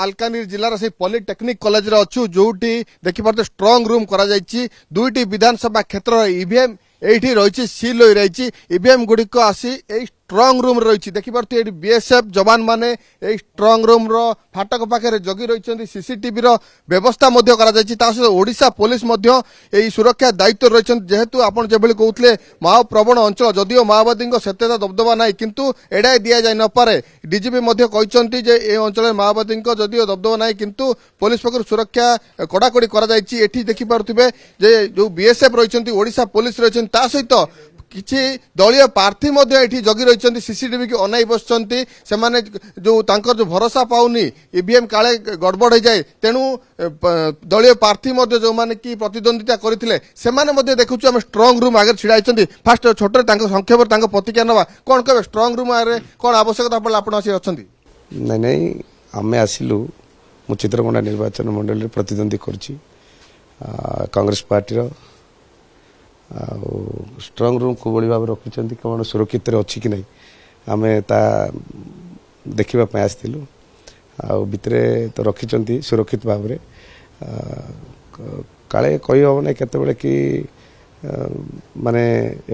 মালকানগিরি জেলার সেই পলিটেকনিক কলেজে অছু যেটি দেখিপারে স্ট্রং রুম করা যাইছি দুইটি বিধানসভা ক্ষেত্রর ইভিএম এইটি রয়েছে সিল হয়ে রয়েছে ইভিএম গুড়িক আসি এই ଷ୍ଟ୍ରଙ୍ଗ ରୁମ୍ ରହିଛି ଦେଖିପାରୁଛୁ ଏଇଠି ବିଏସ୍ଏଫ୍ ଯବାନମାନେ ଏହି ଷ୍ଟ୍ରଙ୍ଗ ରୁମ୍ର ଫାଟକ ପାଖରେ ଜଗି ରହିଛନ୍ତି ସିସିଟିଭିର ବ୍ୟବସ୍ଥା ମଧ୍ୟ କରାଯାଇଛି ତା ସହିତ ଓଡ଼ିଶା ପୋଲିସ ମଧ୍ୟ ଏହି ସୁରକ୍ଷା ଦାୟିତ୍ୱ ରହିଛନ୍ତି ଯେହେତୁ ଆପଣ ଯେଭଳି କହୁଥିଲେ ମାଓପ୍ରବଣ ଅଞ୍ଚଳ ଯଦିଓ ମାଓବାଦୀଙ୍କ ସେତେତା ଦବଦବା ନାହିଁ କିନ୍ତୁ ଏଡ଼ାଇ ଦିଆଯାଇ ନପାରେ ଡିଜିପି ମଧ୍ୟ କହିଛନ୍ତି ଯେ ଏ ଅଞ୍ଚଳରେ ମାଓବାଦୀଙ୍କ ଯଦିଓ ଦବଦବା ନାହିଁ କିନ୍ତୁ ପୋଲିସ ପକ୍ଷରୁ ସୁରକ୍ଷା କଡ଼ାକଡ଼ି କରାଯାଇଛି ଏଠି ଦେଖିପାରୁଥିବେ ଯେ ଯେଉଁ ବିଏସ୍ଏଫ୍ ରହିଛନ୍ତି ଓଡ଼ିଶା ପୋଲିସ ରହିଛନ୍ତି ତା ସହିତ କିଛି ଦଳୀୟ ପ୍ରାର୍ଥୀ ମଧ୍ୟ ଏଠି ଜଗି ରହିଛନ୍ତି ସିସିଟିଭିକି ଅନାଇ ବସିଛନ୍ତି ସେମାନେ ଯେଉଁ ତାଙ୍କର ଯେଉଁ ଭରସା ପାଉନି ଇଭିଏମ୍ କାଳେ ଗଡ଼ବଡ଼ ହୋଇଯାଏ ତେଣୁ ଦଳୀୟ ପ୍ରାର୍ଥୀ ମଧ୍ୟ ଯେଉଁମାନେ କି ପ୍ରତିଦ୍ୱନ୍ଦିତା କରିଥିଲେ ସେମାନେ ମଧ୍ୟ ଦେଖୁଛୁ ଆମେ ଷ୍ଟ୍ରଙ୍ଗ ରୁମ୍ ଆଗରେ ଛିଡ଼ା ହୋଇଛନ୍ତି ଫାଷ୍ଟ ଛୋଟରେ ତାଙ୍କ ସଂକ୍ଷେପରେ ତାଙ୍କ ପ୍ରତିକ୍ରିୟା ନେବା କ'ଣ କହିବେ ଷ୍ଟ୍ରଙ୍ଗ ରୁମ୍ ଆଗରେ କ'ଣ ଆବଶ୍ୟକତା ପଡ଼ିଲା ଆପଣ ଆସି ଅଛନ୍ତି ନାଇଁ ନାଇଁ ଆମେ ଆସିଲୁ ମୁଁ ଚିତ୍ରକୋଣ୍ଡା ନିର୍ବାଚନ ମଣ୍ଡଳୀରେ ପ୍ରତିଦ୍ୱନ୍ଦ୍ୱୀ କରୁଛି କଂଗ୍ରେସ ପାର୍ଟିର ଆଉ ଷ୍ଟ୍ରଙ୍ଗ ରୁମ୍ କିଭଳି ଭାବରେ ରଖିଛନ୍ତି କ'ଣ ସୁରକ୍ଷିତରେ ଅଛି କି ନାହିଁ ଆମେ ତା ଦେଖିବା ପାଇଁ ଆସିଥିଲୁ ଆଉ ଭିତରେ ତ ରଖିଛନ୍ତି ସୁରକ୍ଷିତ ଭାବରେ କାଳେ କହିହେବ ନାହିଁ କେତେବେଳେ କି ମାନେ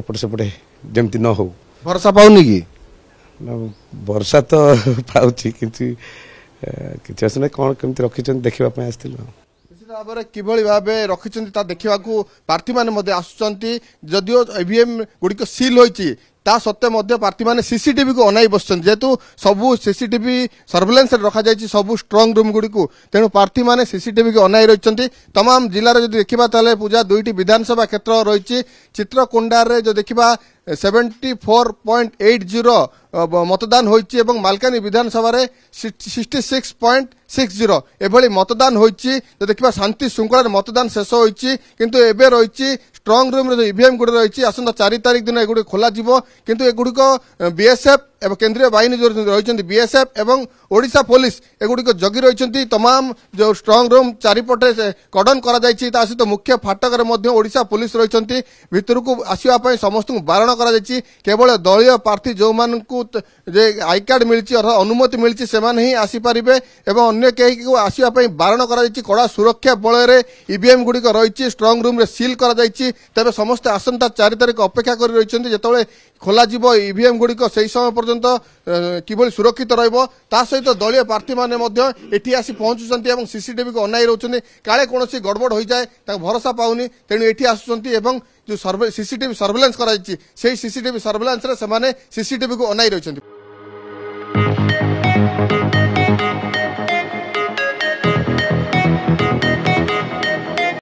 ଏପଟ ସେପଟେ ଯେମିତି ନ ହେଉ ବର୍ଷା ପାଉନି କି ବର୍ଷା ତ ପାଉଛି କିନ୍ତୁ କିଛି ଆସୁନାହିଁ କ'ଣ କେମିତି ରଖିଛନ୍ତି ଦେଖିବା ପାଇଁ ଆସିଥିଲୁ ଆଉ ଭାବରେ କିଭଳି ଭାବେ ରଖିଛନ୍ତି ତା ଦେଖିବାକୁ ପ୍ରାର୍ଥୀମାନେ ମଧ୍ୟ ଆସୁଛନ୍ତି ଯଦିଓ ଇଭିଏମ୍ ଗୁଡ଼ିକ ସିଲ୍ ହୋଇଛି ତା ସତ୍ତ୍ୱେ ମଧ୍ୟ ପ୍ରାର୍ଥୀମାନେ ସିସିଟିଭିକୁ ଅନାଇ ବସିଛନ୍ତି ଯେହେତୁ ସବୁ ସିସିଟିଭି ସର୍ଭେଲାନ୍ସରେ ରଖାଯାଇଛି ସବୁ ଷ୍ଟ୍ରଙ୍ଗ ରୁମ୍ ଗୁଡ଼ିକୁ ତେଣୁ ପ୍ରାର୍ଥୀମାନେ ସିସିଟିଭିକୁ ଅନାଇ ରହିଛନ୍ତି ତମାମ ଜିଲ୍ଲାରେ ଯଦି ଦେଖିବା ତାହେଲେ ପୂଜା ଦୁଇଟି ବିଧାନସଭା କ୍ଷେତ୍ର ରହିଛି ଚିତ୍ରକୋଣ୍ଡାରେ ଯଦି ଦେଖିବା seventy four point eight zero মতদান হয়েছে এবং মালকানি বিধানসভার sixty six point six zero এভাবে মতদান হয়েছে যদি দেখা শান্তি শৃঙ্খলার মতদান শেষ হয়েছে কিন্তু এবে রয়েছে ষ্ট্রং রুম্রে যে ইভিএম গুড়ি রয়েছে আসন্তা চারি তারিখ দিন এগুড়ি খোলাযিব কিন্তু এগুড়িক বিএসএফ এবং কেন্দ্রীয় বাহিনী যে রয়েছেন বিএসএফ এবং ওড়িশা পুলিশ এগুড়িক জগি রয়েছেন তমাম যে ষ্ট্রং রুম চারিপটে কর্ডন করা যাই তা সহ মুখ্য ফাটকরে মধ্যে ওড়িশা পুলিশ রয়েছেন ভিতরক আসবা সমস্ত বারণ କରାଯାଇଛି କେବଳ ଦଳୀୟ ପ୍ରାର୍ଥୀ ଯେଉଁମାନଙ୍କୁ ଯେ ଆଇ କାର୍ଡ଼ ମିଳିଛି ଅର୍ଥାତ୍ ଅନୁମତି ମିଳିଛି ସେମାନେ ହିଁ ଆସିପାରିବେ ଏବଂ ଅନ୍ୟ କେହିକୁ ଆସିବା ପାଇଁ ବାରଣ କରାଯାଇଛି କଡ଼ା ସୁରକ୍ଷା ବଳୟରେ ଇଭିଏମ୍ ଗୁଡ଼ିକ ରହିଛି ଷ୍ଟ୍ରଙ୍ଗ ରୁମ୍ରେ ସିଲ୍ କରାଯାଇଛି ତେବେ ସମସ୍ତେ ଆସନ୍ତା ଚାରି ତାରିଖ ଅପେକ୍ଷା କରି ରହିଛନ୍ତି ଯେତେବେଳେ ଖୋଲାଯିବ ଇଭିଏମ୍ ଗୁଡ଼ିକ ସେହି ସମୟ ପର୍ଯ୍ୟନ୍ତ କିଭଳି ସୁରକ୍ଷିତ ରହିବ ତା ସହିତ ଦଳୀୟ ପ୍ରାର୍ଥୀମାନେ ମଧ୍ୟ ଏଠି ଆସି ପହଞ୍ଚୁଛନ୍ତି ଏବଂ ସିସିଟିଭିକୁ ଅନାଇ ରହୁଛନ୍ତି କାଳେ କୌଣସି ଗଡ଼ବଡ଼ ହୋଇଯାଏ ତାଙ୍କୁ ଭରସା ପାଉନି ତେଣୁ ଏଠି ଆସୁଛନ୍ତି ଏବଂ जो सर्वे सीसीटीवी सर्भेलान्स कर सीसीटीवी सर्भेलान्स सीसीटीवी को अनाई रही